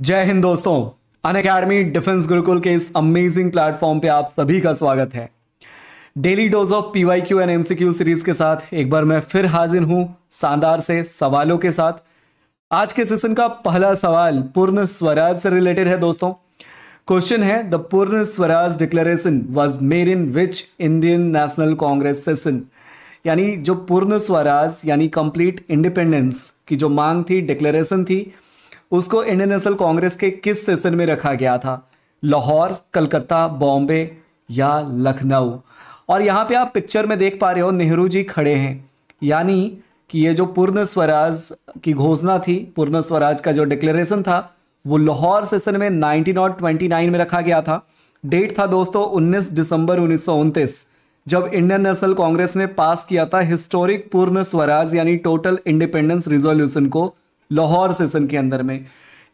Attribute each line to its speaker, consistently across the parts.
Speaker 1: जय हिंद दोस्तों अन academy defence Gurukul के इस अमेजिंग प्लेटफॉर्म पे आप सभी का स्वागत है daily dose of P Y Q and M C Q series के साथ एक बार मैं फिर हाजिर हूं शानदार से सवालों के साथ आज के सेशन का पहला सवाल पूर्ण स्वराज से रिलेटेड है दोस्तों क्वेश्चन है the Purna Swaraj declaration was made in which Indian national Congress session यानी जो पूर्ण स्वराज यानी कंप्लीट इंडिपेंडेंस की जो मांग थी डिक्लेरेशन थी उसको इंडियन नेशनल कांग्रेस के किस सेशन में रखा गया था लाहौर कलकत्ता बॉम्बे या लखनऊ और यहाँ पे आप पिक्चर में देख पा रहे हो नेहरू जी खड़े हैं यानी कि ये जो पूर्ण स्वराज की घोषणा थी पूर्ण स्वराज का जो डिक्लेरेशन था वो लाहौर सेशन में नाइन में रखा गया था डेट था दोस्तों उन्नीस दिसंबर उन्नीस जब इंडियन नेशनल कांग्रेस ने पास किया था हिस्टोरिक पूर्ण स्वराज यानी टोटल इंडिपेंडेंस रिजोल्यूशन को लाहौर सेशन के अंदर में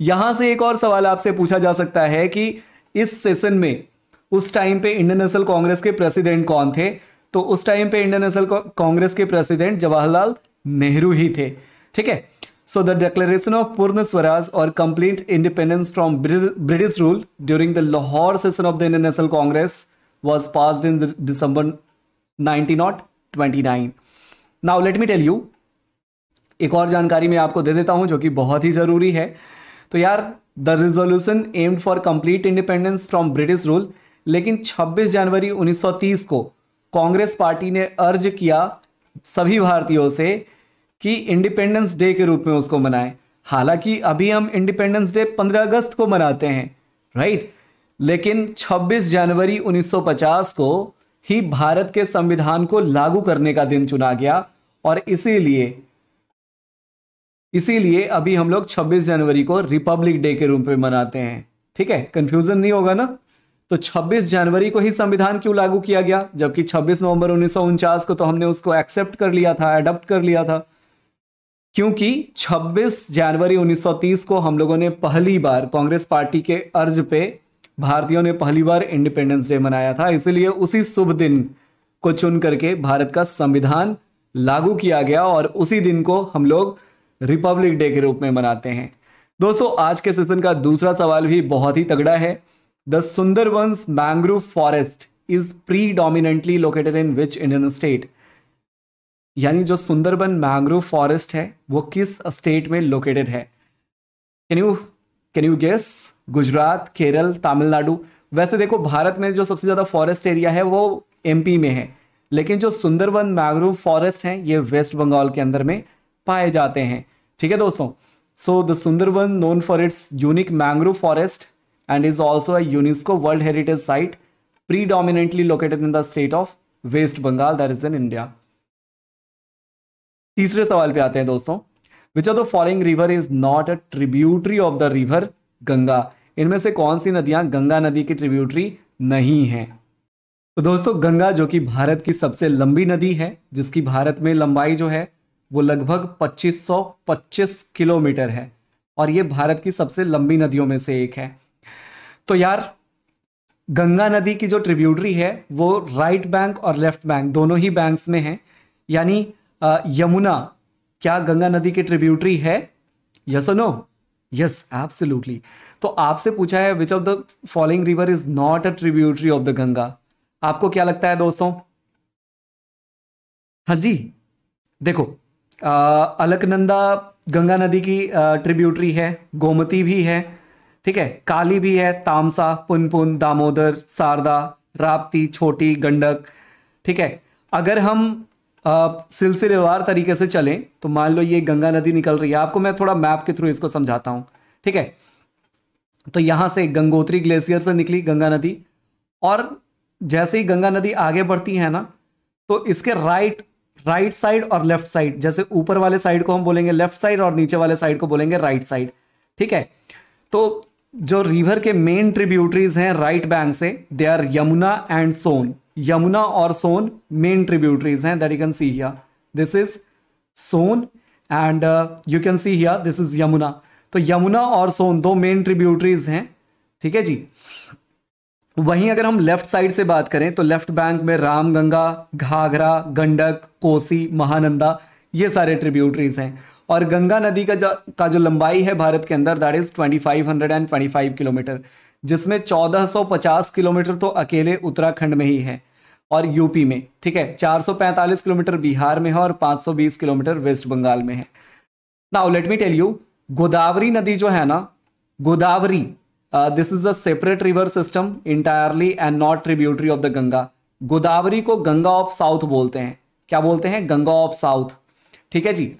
Speaker 1: यहां से एक और सवाल आपसे पूछा जा सकता है कि इस सेशन में उस टाइम पे इंडियन नेशनल कांग्रेस के प्रेसिडेंट कौन थे तो उस टाइम पे इंडियन नेशनल कांग्रेस के प्रेसिडेंट जवाहरलाल नेहरू ही थे ठीक है so the declaration of Purna Swaraj और complete independence from British rule during the Lahore session of the Indian national Congress was passed in December twenty nine now let me tell you एक और जानकारी मैं आपको दे देता हूँ जो कि बहुत ही ज़रूरी है तो यार the resolution aimed for complete independence from British rule लेकिन 26 जनवरी 1930 को कांग्रेस पार्टी ने अर्ज किया सभी भारतीयों से कि इंडिपेंडेंस डे के रूप में उसको मनाएं हालांकि अभी हम इंडिपेंडेंस डे 15 अगस्त को मनाते हैं राइट लेकिन 26 जनवरी 1950 को ही भारत के संविधान को लागू करने का दिन चुना गया और इसीलिए इसीलिए अभी हम लोग 26 जनवरी को रिपब्लिक डे के रूप में मनाते हैं ठीक है कंफ्यूजन नहीं होगा ना तो 26 जनवरी को ही संविधान क्यों लागू किया गया जबकि 26 नवंबर उन्नीस को तो हमने उसको एक्सेप्ट कर लिया था एडप्ट कर लिया था क्योंकि 26 जनवरी 1930 को हम लोगों ने पहली बार कांग्रेस पार्टी के अर्ज पे भारतीयों ने पहली बार इंडिपेंडेंस डे मनाया था इसीलिए उसी शुभ दिन को चुन करके भारत का संविधान लागू किया गया और उसी दिन को हम लोग रिपब्लिक डे के रूप में मनाते हैं दोस्तों आज के सेशन का दूसरा सवाल भी बहुत ही तगड़ा है the once mangrove forest is predominantly located in which Indian state यानी जो सुंदरबन मैंग्रोव फॉरेस्ट है वो किस स्टेट में लोकेटेड है can you can you guess Gujarat Kerala Tamil Nadu वैसे देखो भारत में जो सबसे ज़्यादा फॉरेस्ट एरिया है वो एमपी में है लेकिन जो सुंदरबन मैंग्रोव फॉरेस्ट हैं ये वेस्ट बंगाल के अंदर में पाए जाते हैं ठीक है दोस्तों so the Sundarban known for its unique mangrove forest and is also a UNESCO world heritage site predominantly located in the state of West Bengal that is in India तीसरे सवाल पे आते हैं दोस्तों which are the following river is not a tributary of the river Ganga इनमें से कौन सी नदियां गंगा नदी की ट्रिब्यूटरी नहीं है तो दोस्तों गंगा जो कि भारत की सबसे लंबी नदी है जिसकी भारत में लंबाई जो है वो लगभग 2525 किलोमीटर है और ये भारत की सबसे लंबी नदियों में से एक है तो यार गंगा नदी की जो ट्रिब्यूटरी है वो राइट बैंक और लेफ्ट बैंक दोनों ही बैंक्स में है यानी यमुना क्या गंगा नदी की ट्रिब्यूटरी है यस नो यस एब्सोल्युटली तो आपसे पूछा है which of the following river is not a tributary of the Ganga आपको क्या लगता है दोस्तों हाँ जी देखो अलकनंदा गंगा नदी की ट्रिब्यूटरी है गोमती भी है ठीक है काली भी है तामसा पुनपुन दामोदर शारदा राप्ती छोटी गंडक ठीक है अगर हम सिलसिलेवार तरीके से चलें तो मान लो ये गंगा नदी निकल रही है आपको मैं थोड़ा मैप के थ्रू इसको समझाता हूँ ठीक है तो यहाँ से गंगोत्री ग्लेशियर से निकली गंगा नदी और जैसे ही गंगा नदी आगे बढ़ती है ना तो इसके राइट राइट right साइड और लेफ्ट साइड जैसे ऊपर वाले साइड को हम बोलेंगे लेफ्ट साइड और नीचे वाले साइड को बोलेंगे राइट right साइड ठीक है तो जो रिवर के मेन ट्रिब्यूटरीज हैं राइट बैंक से they are Yamuna and Son Yamuna और सोन मेन ट्रिब्यूटरीज हैं that you can see here this is Son and you can see here this is Yamuna तो यमुना और सोन दो मेन ट्रिब्यूटरीज हैं ठीक है जी वहीं अगर हम लेफ्ट साइड से बात करें तो लेफ्ट बैंक में रामगंगा घाघरा गंडक कोसी महानंदा ये सारे ट्रिब्यूटरीज हैं और गंगा नदी का का जो लंबाई है भारत के अंदर दैट इज़ फाइव किलोमीटर जिसमें चौदह सौ पचास किलोमीटर तो अकेले उत्तराखंड में ही है और यूपी में ठीक है चार सौ पैंतालीस किलोमीटर बिहार में है और सौ बीस किलोमीटर वेस्ट बंगाल में है now let me tell you Godavari नदी जो है ना Godavari this is a separate river system entirely and not tributary of the Ganga Godavari को गंगा ऑफ साउथ बोलते हैं क्या बोलते हैं गंगा ऑफ साउथ ठीक है जी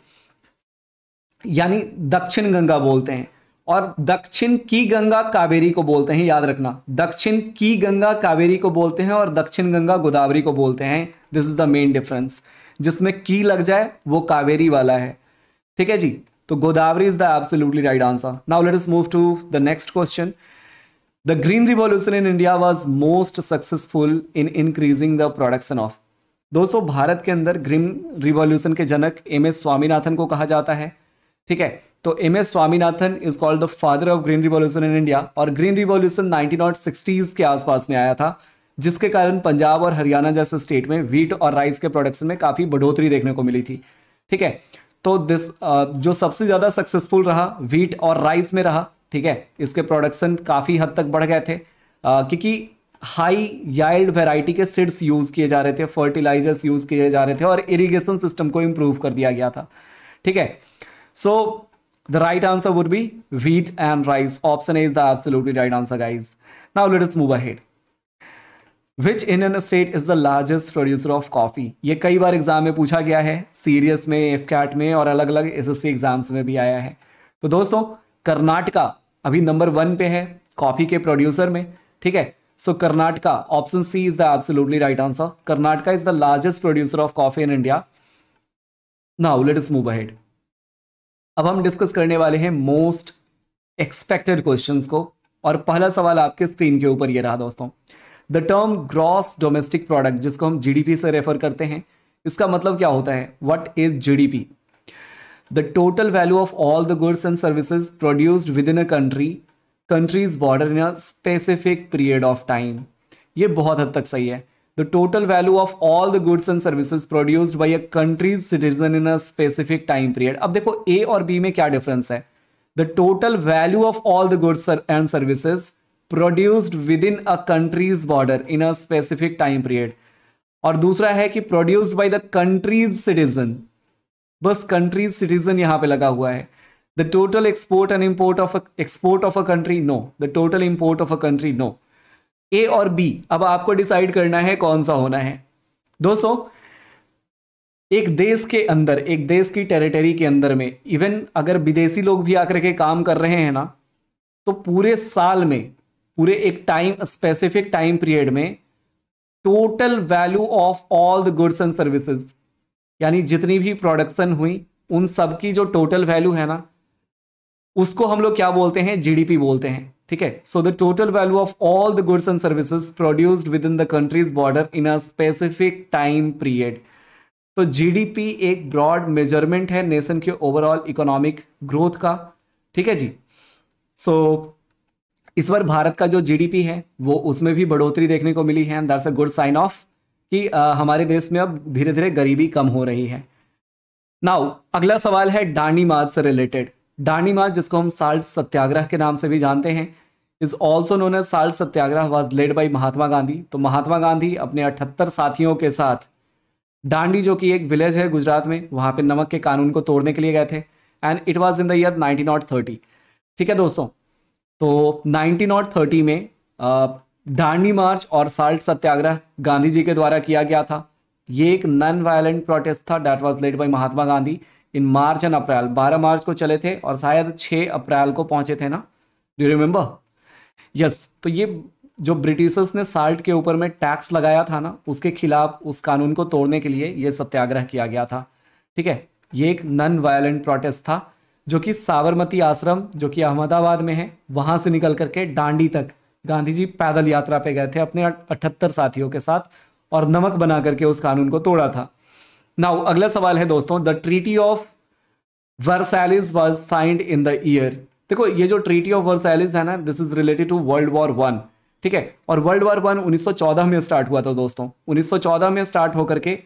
Speaker 1: यानी दक्षिण गंगा बोलते हैं और दक्षिण की गंगा कावेरी को बोलते हैं याद रखना दक्षिण की गंगा कावेरी को बोलते हैं और दक्षिण गंगा गोदावरी को बोलते हैं this is the main difference जिसमें की लग जाए वो कावेरी वाला है ठीक है जी तो Godavari is the absolutely right answer now let us move to the next question the green revolution in India was most successful in increasing the production of दोस्तों भारत के अंदर ग्रीन रिवॉल्यूशन के जनक एम एस स्वामीनाथन को कहा जाता है ठीक है तो M S Swaminathan is called the father of green revolution in India और ग्रीन रिवॉल्यूशन नाइनटीन सिक्सटीज के आसपास में आया था जिसके कारण पंजाब और हरियाणा जैसे स्टेट में व्हीट और राइस के प्रोडक्शन में काफ़ी बढ़ोतरी देखने को मिली थी ठीक है तो दिस जो सबसे ज़्यादा सक्सेसफुल रहा व्हीट और राइस में रहा ठीक है इसके प्रोडक्शन काफ़ी हद तक बढ़ गए थे क्योंकि हाई याइल्ड वेराइटी के सीड्स यूज़ किए जा रहे थे फर्टिलाइजर्स यूज़ किए जा रहे थे और इरीगेशन सिस्टम को इम्प्रूव कर दिया गया था ठीक है so the right answer would be wheat and rice option is the absolutely right answer guys now let us move ahead which Indian state is the largest producer of coffee ये कई बार exam में पूछा गया है serious में F में और अलग अलग एस एस एग्जाम्स में भी आया है तो दोस्तों कर्नाटका अभी नंबर वन पे है कॉफी के प्रोड्यूसर में ठीक है so Karnataka option C is the absolutely right answer Karnataka is the largest producer of coffee in India now let is move ahead अब हम डिस्कस करने वाले हैं मोस्ट एक्सपेक्टेड क्वेश्चंस को और पहला सवाल आपके स्क्रीन के ऊपर ये रहा दोस्तों the term gross domestic product जिसको हम जीडीपी से रेफर करते हैं इसका मतलब क्या होता है what is GDP the total value of all the goods and services produced within a country country's border in a specific period of time ये बहुत हद तक सही है the total value of all the goods and services produced by a country's citizen in a specific time period अब देखो A और B में क्या डिफरेंस है the total value of all the goods and services produced within a country's border in a specific time period और दूसरा है कि produced by the country's citizen बस कंट्रीज सिटीजन यहां पे लगा हुआ है the total export and import of export of a country no the total import of a country no A और बी अब आपको डिसाइड करना है कौन सा होना है दोस्तों एक देश के अंदर एक देश की टेरिटरी के अंदर में इवन अगर विदेशी लोग भी आकर के काम कर रहे हैं ना तो पूरे साल में पूरे एक टाइम स्पेसिफिक टाइम पीरियड में total value of all the goods and services यानी जितनी भी प्रोडक्शन हुई उन सब की जो टोटल वैल्यू है ना उसको हम लोग क्या बोलते हैं जीडीपी बोलते हैं ठीक है so the total value of all the goods and services produced within the country's border in a specific time period तो जीडीपी एक ब्रॉड मेजरमेंट है नेशन के ओवरऑल इकोनॉमिक ग्रोथ का ठीक है जी सो so, इस बार भारत का जो जीडीपी है वो उसमें भी बढ़ोतरी देखने को मिली है दैट्स गुड साइन ऑफ कि आ, हमारे देश में अब धीरे धीरे गरीबी कम हो रही है नाउ अगला सवाल है डांडी मार्च से रिलेटेड डांडी मार्च जिसको हम साल्ट सत्याग्रह के नाम से भी जानते हैं is also known as salt Satyagraha was led by Mahatma Gandhi तो महात्मा गांधी अपने अठहत्तर साथियों के साथ डांडी जो कि एक विलेज है गुजरात में वहां पे नमक के कानून को तोड़ने के लिए गए थे and it was in the year nineteen ठीक है दोस्तों तो नाइनटीन और थर्टी में दांडी मार्च और साल्ट सत्याग्रह गांधी जी के द्वारा किया गया था ये एक नॉन वायलेंट प्रोटेस्ट था that was led by Mahatma Gandhi in March and April 12 March को चले थे और शायद 6 अप्रैल को पहुंचे थे ना डू रिमेंबर यस तो ये जो ब्रिटिशर्स ने साल्ट के ऊपर में टैक्स लगाया था ना उसके खिलाफ उस कानून को तोड़ने के लिए ये सत्याग्रह किया गया था ठीक है ये एक नॉन वायलेंट प्रोटेस्ट था जो कि साबरमती आश्रम जो कि अहमदाबाद में है वहां से निकल करके डांडी तक गांधी जी पैदल यात्रा पे गए थे अपने अठहत्तर साथियों के साथ और नमक बना करके उस कानून को तोड़ा था नाउ अगला सवाल है दोस्तों the treaty of Versailles was signed in the year देखो ये जो ट्रीटी ऑफ वर्सैलिस है ना this is related to world war one ठीक है और वर्ल्ड वॉर वन 1914 में स्टार्ट हुआ था दोस्तों 1914 में स्टार्ट होकर के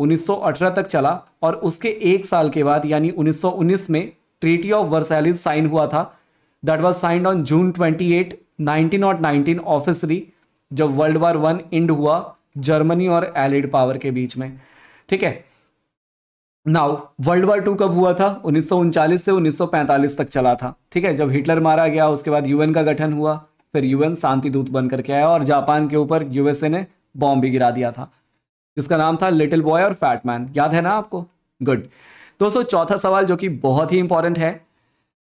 Speaker 1: 1918 तक चला और उसके एक साल के बाद यानी 1919 में ट्रीटी ऑफ वर्सैलिस साइन हुआ था that was signed on June twenty eight nineteen not nineteen officially जब वर्ल्ड वार वन एंड हुआ जर्मनी और एलिड पावर के बीच में ठीक है नाउ वर्ल्ड वार टू कब हुआ था उन्नीस से 1945 तक चला था ठीक है जब हिटलर मारा गया उसके बाद यूएन का गठन हुआ फिर यूएन शांति दूत बनकर के आया और जापान के ऊपर यूएसए ने बॉम्ब भी गिरा दिया था जिसका नाम था लिटिल बॉय और फैटमैन याद है ना आपको गुड दोस्तों चौथा सवाल जो कि बहुत ही इंपॉर्टेंट है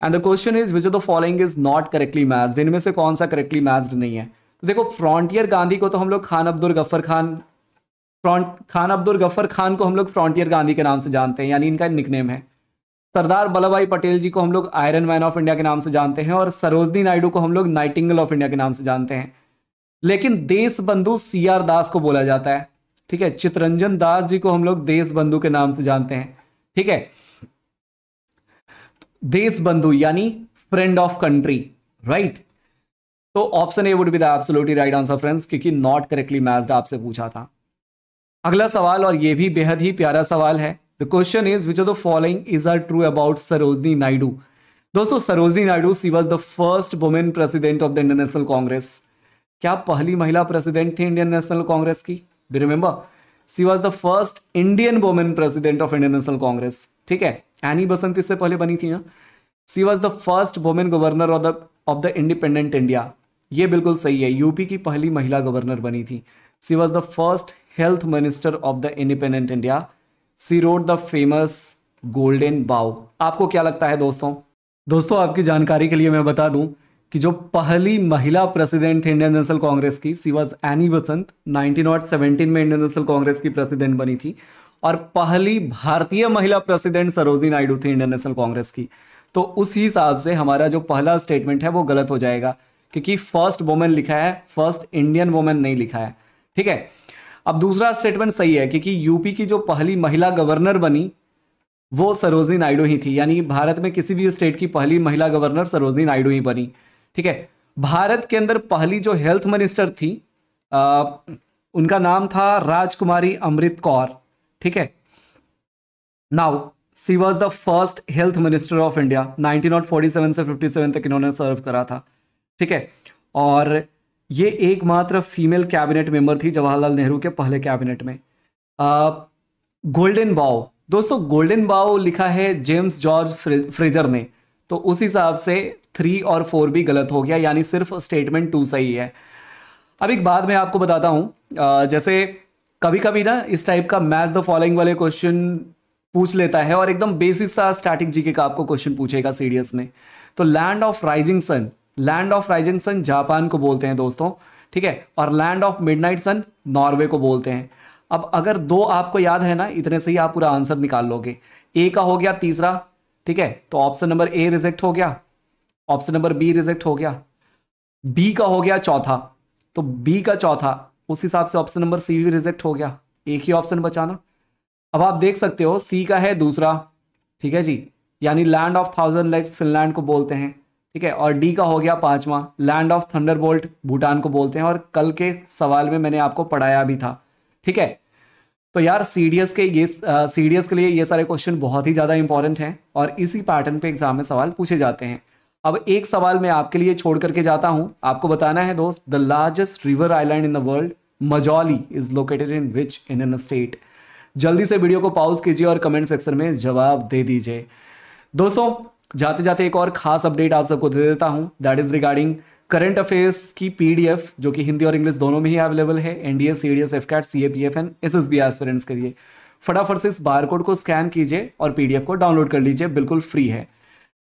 Speaker 1: and the question is which of the following is not correctly matched इनमें से कौन सा करेक्टली मैच्ड नहीं है तो देखो फ्रॉन्टियर गांधी को तो हम लोग खान अब्दुल गफर खान फ्रॉन्ट खान अब्दुल गफ्फर खान को हम लोग फ्रॉन्टियर गांधी के नाम से जानते हैं यानी इनका निकनेम है सरदार वल्लभ भाई पटेल जी को हम लोग आयरन मैन ऑफ इंडिया के नाम से जानते हैं और सरोजनी नायडू को हम लोग नाइटिंगल ऑफ इंडिया के नाम से जानते हैं लेकिन देश बंधु सी आर दास को बोला जाता है ठीक है चितरंजन दास जी को हम लोग देश बंधु के नाम से जानते हैं ठीक है देश बंधु यानी फ्रेंड ऑफ कंट्री राइट तो option A would be the absolutely right answer friends क्योंकि नॉट करेक्टली मैच्ड आपसे पूछा था अगला सवाल और यह भी बेहद ही प्यारा सवाल है the question is which of the following is are true about Sarojini Naidu दोस्तों Sarojini Naidu she was the first women president of the Indian national Congress क्या पहली महिला प्रेसिडेंट थी इंडियन नेशनल कांग्रेस की remember she was the first Indian women president of Indian national Congress ठीक है Annie Besant इससे पहले बनी थी ना she was the first women governor of the of the independent India ये बिल्कुल सही है यूपी की पहली महिला गवर्नर बनी थी she was the first health minister of the independent India she wrote the famous golden bough आपको क्या लगता है दोस्तों दोस्तों आपकी जानकारी के लिए मैं बता दूं कि जो पहली महिला प्रेसिडेंट थी इंडियन नेशनल कांग्रेस की she was Annie Besant nineteen में इंडियन नेशनल कांग्रेस की प्रेसिडेंट बनी थी और पहली भारतीय महिला प्रेसिडेंट सरोजनी नायडू थी इंडियन नेशनल कांग्रेस की तो उस हिसाब से हमारा जो पहला स्टेटमेंट है वो गलत हो जाएगा क्योंकि फर्स्ट वोमेन लिखा है फर्स्ट इंडियन वोमेन नहीं लिखा है ठीक है अब दूसरा स्टेटमेंट सही है क्योंकि यूपी की जो पहली महिला गवर्नर बनी वो सरोजनी नायडू ही थी यानी भारत में किसी भी स्टेट की पहली महिला गवर्नर सरोजनी नायडू ही बनी ठीक है भारत के अंदर पहली जो हेल्थ मिनिस्टर थी आ, उनका नाम था राजकुमारी अमृत कौर ठीक है now she was the first health minister of India 1947 से 57 तक इन्होंने सर्व करा था ठीक है और ये एकमात्र फीमेल कैबिनेट मेंबर थी जवाहरलाल नेहरू के पहले कैबिनेट में गोल्डन बाओ दोस्तों गोल्डन बाओ लिखा है जेम्स जॉर्ज फ्रेजर ने तो उस हिसाब से थ्री और फोर भी गलत हो गया यानी सिर्फ स्टेटमेंट टू सही है अब एक बात मैं आपको बताता हूं जैसे कभी कभी ना इस टाइप का मैच द फॉलोइंग वाले क्वेश्चन पूछ लेता है और एकदम बेसिक सा स्टैटिक जीके का आपको क्वेश्चन पूछेगा सीडीएस में तो land of rising sun land of rising sun Japan को बोलते हैं दोस्तों ठीक है और land of midnight sun Norway को बोलते हैं अब अगर दो आपको याद है ना इतने से ही आप पूरा आंसर निकाल लोगे ए का हो गया तीसरा ठीक है तो ऑप्शन नंबर ए रिजेक्ट हो गया ऑप्शन नंबर बी रिजेक्ट हो गया बी का हो गया चौथा तो बी का चौथा उस हिसाब से ऑप्शन नंबर सी भी रिजेक्ट हो गया एक ही ऑप्शन बचाना अब आप देख सकते हो सी का है दूसरा ठीक है जी यानी land of thousand lakes Finland को बोलते हैं ठीक है और डी का हो गया पांचवा लैंड ऑफ थंडरबोल्ट भूटान को बोलते हैं और कल के सवाल में मैंने आपको पढ़ाया भी था ठीक है तो यार सीडीएस के ये सीडीएस के लिए ये सारे क्वेश्चन बहुत ही ज़्यादा इंपॉर्टेंट हैं और इसी पैटर्न पे एग्जाम में सवाल पूछे जाते हैं अब एक सवाल मैं आपके लिए छोड़ करके जाता हूं आपको बताना है दोस्त the largest river island in the world Majuli is located in which in an state जल्दी से वीडियो को पॉज कीजिए और कमेंट सेक्शन में जवाब दे दीजिए दोस्तों जाते जाते एक और खास अपडेट आप सबको दे देता हूं that is regarding current affairs की पीडीएफ जो कि हिंदी और इंग्लिश दोनों में ही अवेलेबल है NDA CDS AFCAT S S S aspirants के लिए फटाफट से इस बार कोड को स्कैन कीजिए और पीडीएफ को डाउनलोड कर लीजिए बिल्कुल फ्री है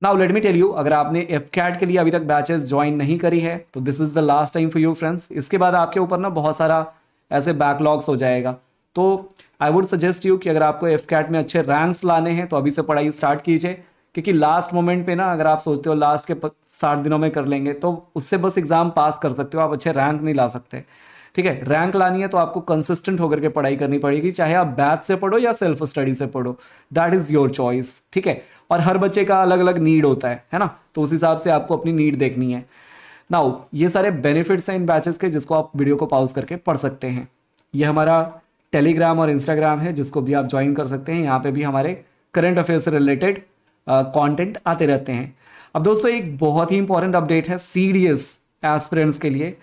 Speaker 1: now let me tell you अगर आपने एफ कैट के लिए अभी तक बैचेस ज्वाइन नहीं करी है तो this is the last time for you friends इसके बाद आपके ऊपर ना बहुत सारा ऐसे बैकलॉग्स हो जाएगा तो आई वुड सजेस्ट यू कि अगर आपको एफ कैट में अच्छे रैंक्स लाने हैं तो अभी से पढ़ाई स्टार्ट कीजिए क्योंकि लास्ट मोमेंट पे ना अगर आप सोचते हो लास्ट के साठ दिनों में कर लेंगे तो उससे बस एग्ज़ाम पास कर सकते हो आप अच्छे रैंक नहीं ला सकते ठीक है रैंक लानी है तो आपको कंसिस्टेंट होकर के पढ़ाई करनी पड़ेगी चाहे आप बैच से पढ़ो या सेल्फ स्टडी से पढ़ो दैट इज़ योर चॉइस ठीक है और हर बच्चे का अलग अलग नीड होता है है ना तो उस हिसाब से आपको अपनी नीड देखनी है नाउ ये सारे बेनिफिट्स हैं इन बैचेस के जिसको आप वीडियो को पॉज करके पढ़ सकते हैं ये हमारा टेलीग्राम और इंस्टाग्राम है जिसको भी आप ज्वाइन कर सकते हैं यहाँ पे भी हमारे करंट अफेयर से रिलेटेड कंटेंट आते रहते हैं अब दोस्तों एक बहुत ही इंपॉर्टेंट अपडेट है सीडीएस एस्पिरेंट्स के लिए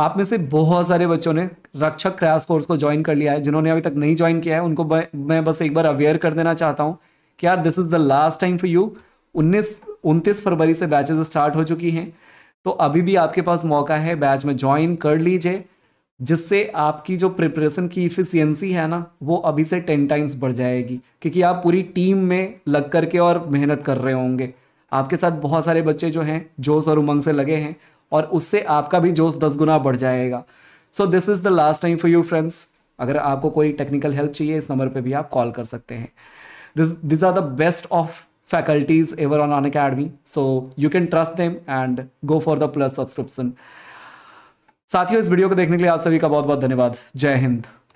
Speaker 1: आप में से बहुत सारे बच्चों ने रक्षक क्रैश कोर्स को ज्वाइन कर लिया है जिन्होंने अभी तक नहीं ज्वाइन किया है उनको मैं बस एक बार अवेयर कर देना चाहता हूँ कि यार this is the last time for you उन्नीस उनतीस फरवरी से बैचेज स्टार्ट हो चुकी हैं तो अभी भी आपके पास मौका है बैच में ज्वाइन कर लीजिए जिससे आपकी जो प्रिपरेशन की इफिशियंसी है ना वो अभी से टेन टाइम्स बढ़ जाएगी क्योंकि आप पूरी टीम में लग करके और मेहनत कर रहे होंगे आपके साथ बहुत सारे बच्चे जो हैं जोश और उमंग से लगे हैं और उससे आपका भी जोश दस गुना बढ़ जाएगा so this is the last time for you friends अगर आपको कोई टेक्निकल हेल्प चाहिए इस नंबर पर भी आप कॉल कर सकते हैं this this are the best of faculties ever on Unacademy so you can trust them and go for the plus subscription साथियों इस वीडियो को देखने के लिए आप सभी का बहुत बहुत धन्यवाद जय हिंद